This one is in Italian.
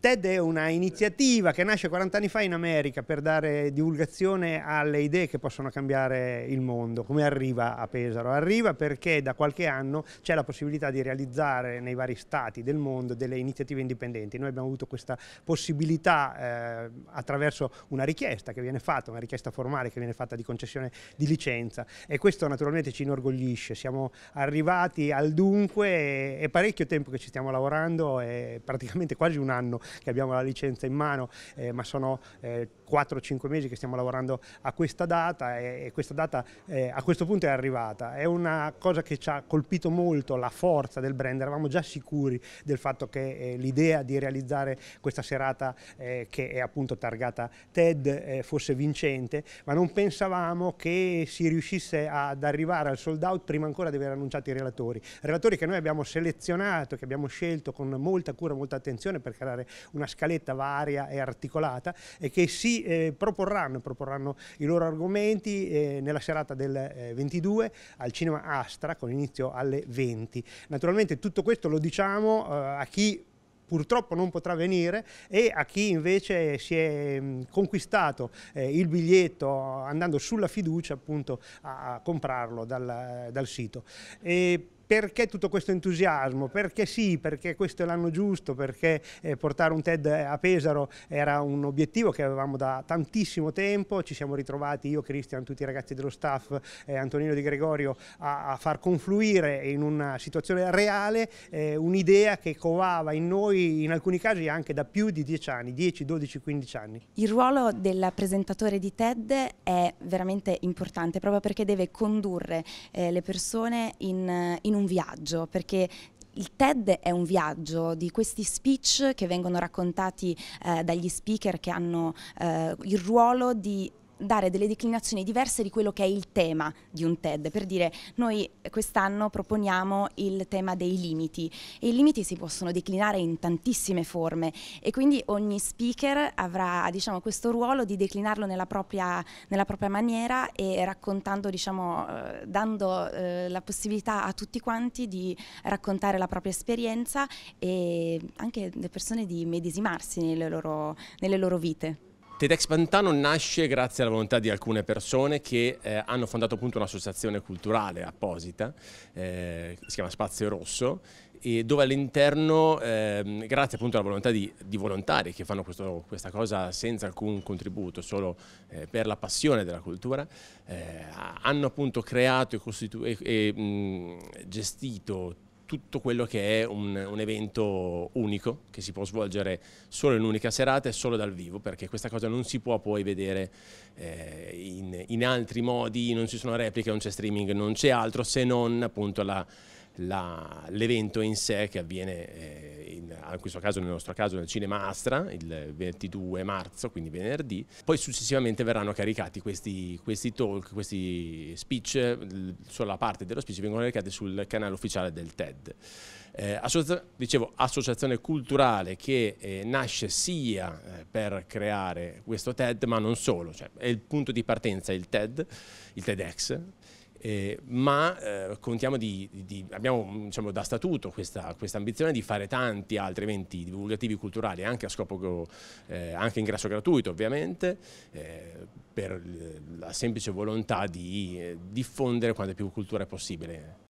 TED è una iniziativa che nasce 40 anni fa in America per dare divulgazione alle idee che possono cambiare il mondo. Come arriva a Pesaro? Arriva perché da qualche anno c'è la possibilità di realizzare nei vari stati del mondo delle iniziative indipendenti. Noi abbiamo avuto questa possibilità eh, attraverso una richiesta che viene fatta, una richiesta formale che viene fatta di concessione di licenza e questo naturalmente ci inorgoglisce. Siamo arrivati al dunque, è parecchio tempo che ci stiamo lavorando, è praticamente quasi un anno che abbiamo la licenza in mano, eh, ma sono eh, 4-5 mesi che stiamo lavorando a questa data e, e questa data eh, a questo punto è arrivata. È una cosa che ci ha colpito molto la forza del brand, eravamo già sicuri del fatto che eh, l'idea di realizzare questa serata eh, che è appunto targata TED eh, fosse vincente, ma non pensavamo che si riuscisse ad arrivare al sold out prima ancora di aver annunciato i relatori. Relatori che noi abbiamo selezionato, che abbiamo scelto con molta cura, molta attenzione per creare una scaletta varia e articolata e che si eh, proporranno, proporranno, i loro argomenti eh, nella serata del 22 eh, al cinema Astra con inizio alle 20. Naturalmente tutto questo lo diciamo eh, a chi purtroppo non potrà venire e a chi invece si è mm, conquistato eh, il biglietto andando sulla fiducia appunto a, a comprarlo dal, dal sito. E perché tutto questo entusiasmo? Perché sì, perché questo è l'anno giusto, perché eh, portare un TED a Pesaro era un obiettivo che avevamo da tantissimo tempo, ci siamo ritrovati io, Cristian, tutti i ragazzi dello staff, eh, Antonino Di Gregorio a, a, far confluire in una situazione reale eh, un'idea che covava in noi in alcuni casi anche da più di 10 anni, 10, 12, 15 anni. Il ruolo del presentatore di TED è veramente importante proprio perché deve condurre eh, le persone in, in un un viaggio, perché il TED è un viaggio di questi speech che vengono raccontati eh, dagli speaker che hanno eh, il ruolo di dare delle declinazioni diverse di quello che è il tema di un TED. Per dire, noi quest'anno proponiamo il tema dei limiti e i limiti si possono declinare in tantissime forme e quindi ogni speaker avrà diciamo, questo ruolo di declinarlo nella propria, nella propria maniera e raccontando, diciamo, eh, dando eh, la possibilità a tutti quanti di raccontare la propria esperienza e anche le persone di medesimarsi nelle loro, nelle loro vite. TEDx Pantano nasce grazie alla volontà di alcune persone che eh, hanno fondato appunto un'associazione culturale apposita, eh, si chiama Spazio Rosso, e dove all'interno, eh, grazie appunto alla volontà di, di volontari che fanno questo, questa cosa senza alcun contributo, solo eh, per la passione della cultura, eh, hanno appunto creato e, e, e mh, gestito tutto quello che è un, un, evento unico che si può svolgere solo in un'unica serata e solo dal vivo perché questa cosa non si può poi vedere eh, in, in, altri modi, non ci sono repliche, non c'è streaming, non c'è altro se non appunto l'evento in sé che avviene eh, in questo caso nel nostro caso nel Cinema Astra, il 22 marzo, quindi venerdì. Poi successivamente verranno caricati questi, questi talk, questi speech, sulla parte dello speech vengono caricati sul canale ufficiale del TED. Eh, associa dicevo, associazione culturale che eh, nasce sia eh, per creare questo TED, ma non solo, cioè è il punto di partenza il TED, il TEDx, eh, ma eh, di, di, abbiamo mm, diciamo, da statuto questa, questa, ambizione di fare tanti altri eventi divulgativi culturali anche a scopo eh, anche ingresso gratuito ovviamente eh, per la semplice volontà di eh, diffondere quanta più cultura è possibile.